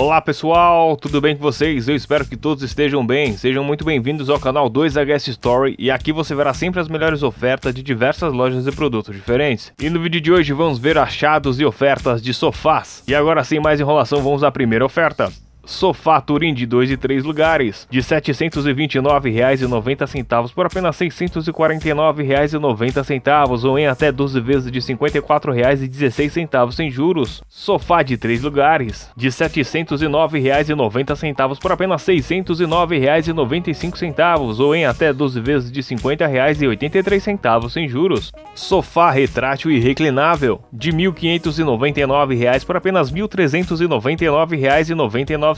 Olá pessoal, tudo bem com vocês? Eu espero que todos estejam bem. Sejam muito bem-vindos ao canal 2HS Story e aqui você verá sempre as melhores ofertas de diversas lojas e produtos diferentes. E no vídeo de hoje vamos ver achados e ofertas de sofás. E agora sem mais enrolação, vamos à primeira oferta. Sofá Turim de 2 e 3 lugares, de R$ 729,90 por apenas R$ 649,90 ou em até 12 vezes de R$ 54,16 sem juros. Sofá de 3 lugares, de R$ 709,90 por apenas R$ 609,95 ou em até 12 vezes de R$ 50,83 sem juros. Sofá retrátil e reclinável, de R$ 1.599 por apenas R$ 1.399,99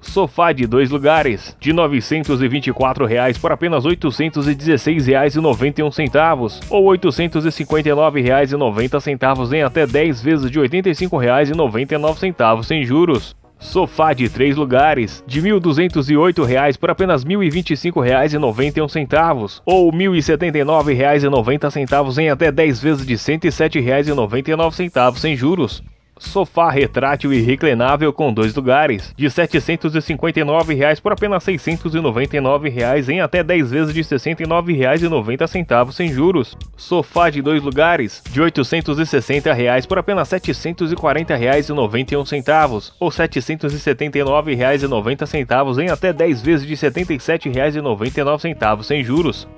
Sofá de dois lugares, de R$ 924 reais por apenas R$ 816,91 ou R$ 859,90 em até 10 vezes de R$ 85,99 sem juros. Sofá de três lugares, de R$ 1.208 por apenas R$ 1.025,91 ou R$ 1.079,90 em até 10 vezes de R$ 107,99 sem juros sofá retrátil e reclinável com dois lugares, de R$ 759 reais por apenas R$ 699 reais em até 10 vezes de R$ 69,90 sem juros. Sofá de dois lugares, de R$ 860 reais por apenas R$ 740,91 ou R$ 779,90 em até 10 vezes de R$ 77,99 sem juros.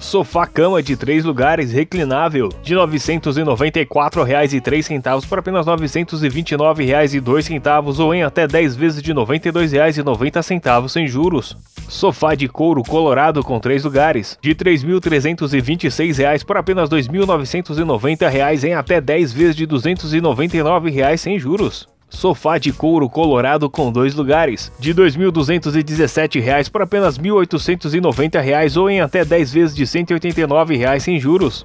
sofá-cama de três lugares reclinável de R$ 994,03 por apenas R$ 929,02 ou em até 10 vezes de R$ 92,90 sem juros. Sofá de couro colorado com três lugares de R$ 3.326 por apenas R$ 2.990 em até 10 vezes de R$ 299,00 sem juros. Sofá de couro colorado com dois lugares, de R$ 2.217 para apenas R$ 1.890 ou em até 10 vezes de R$ 189 reais sem juros.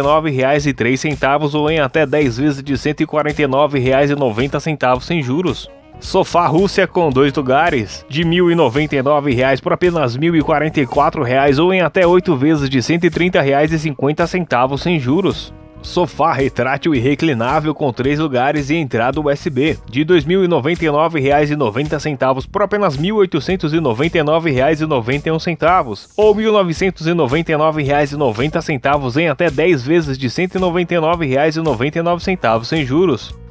R$ 149,03 ou em até 10 vezes de R$ 149,90 sem juros. Sofá Rússia com dois lugares, de R$ 1.099 por apenas R$ 1.044 ou em até 8 vezes de R$ 130,50 sem juros. Sofá retrátil e reclinável com três lugares e entrada USB, de R$ 2.099,90 por apenas R$ 1.899,91 ou R$ 1.999,90 em até 10 vezes de R$ 199,99 sem juros.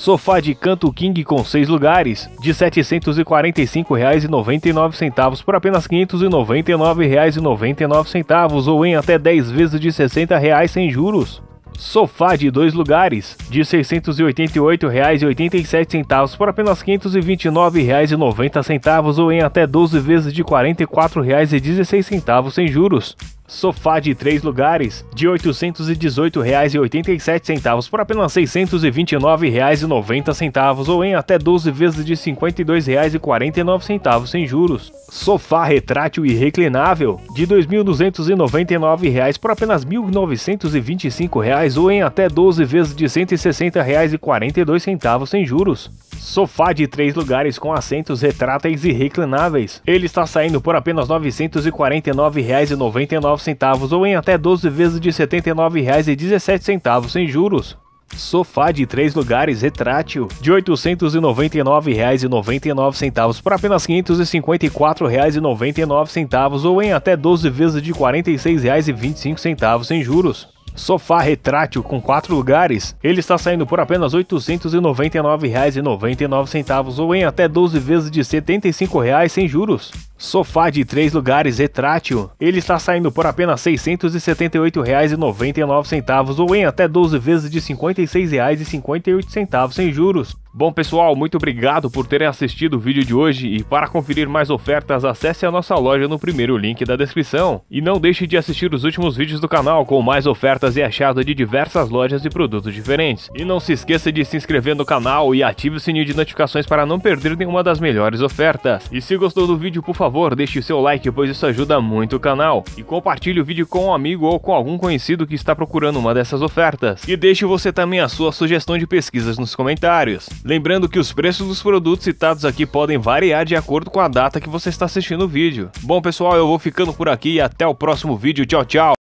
Sofá de canto king com 6 lugares, de R$ 745,99 por apenas R$ 599,99 ou em até 10 vezes de R$ 60,00 sem juros. Sofá de dois lugares, de R$ 688,87 por apenas R$ 529,90 ou em até 12 vezes de R$ 44,16 sem juros. Sofá de três lugares de R$ 818,87 por apenas R$ 629,90 ou em até 12 vezes de R$ 52,49 sem juros. Sofá retrátil e reclinável de R$ 2.299 por apenas R$ 1.925 ou em até 12 vezes de R$ 160,42 sem juros. Sofá de três lugares com assentos retráteis e reclináveis. Ele está saindo por apenas R$ 949,99 ou em até 12 vezes de R$ 79,17 sem juros. Sofá de três lugares retrátil de R$ 899,99 por apenas R$ 554,99 ou em até 12 vezes de R$ 46,25 sem juros. Sofá retrátil com 4 lugares, ele está saindo por apenas R$ 899,99 ou em até 12 vezes de R$ 75,00 sem juros. Sofá de 3 lugares retrátil. Ele está saindo por apenas R$ 678,99 ou em até 12 vezes de R$ 56,58 sem juros. Bom pessoal, muito obrigado por terem assistido o vídeo de hoje e para conferir mais ofertas acesse a nossa loja no primeiro link da descrição. E não deixe de assistir os últimos vídeos do canal com mais ofertas e achado de diversas lojas e produtos diferentes. E não se esqueça de se inscrever no canal e ative o sininho de notificações para não perder nenhuma das melhores ofertas. E se gostou do vídeo, por favor, favor, deixe o seu like, pois isso ajuda muito o canal. E compartilhe o vídeo com um amigo ou com algum conhecido que está procurando uma dessas ofertas. E deixe você também a sua sugestão de pesquisas nos comentários. Lembrando que os preços dos produtos citados aqui podem variar de acordo com a data que você está assistindo o vídeo. Bom pessoal, eu vou ficando por aqui e até o próximo vídeo. Tchau, tchau!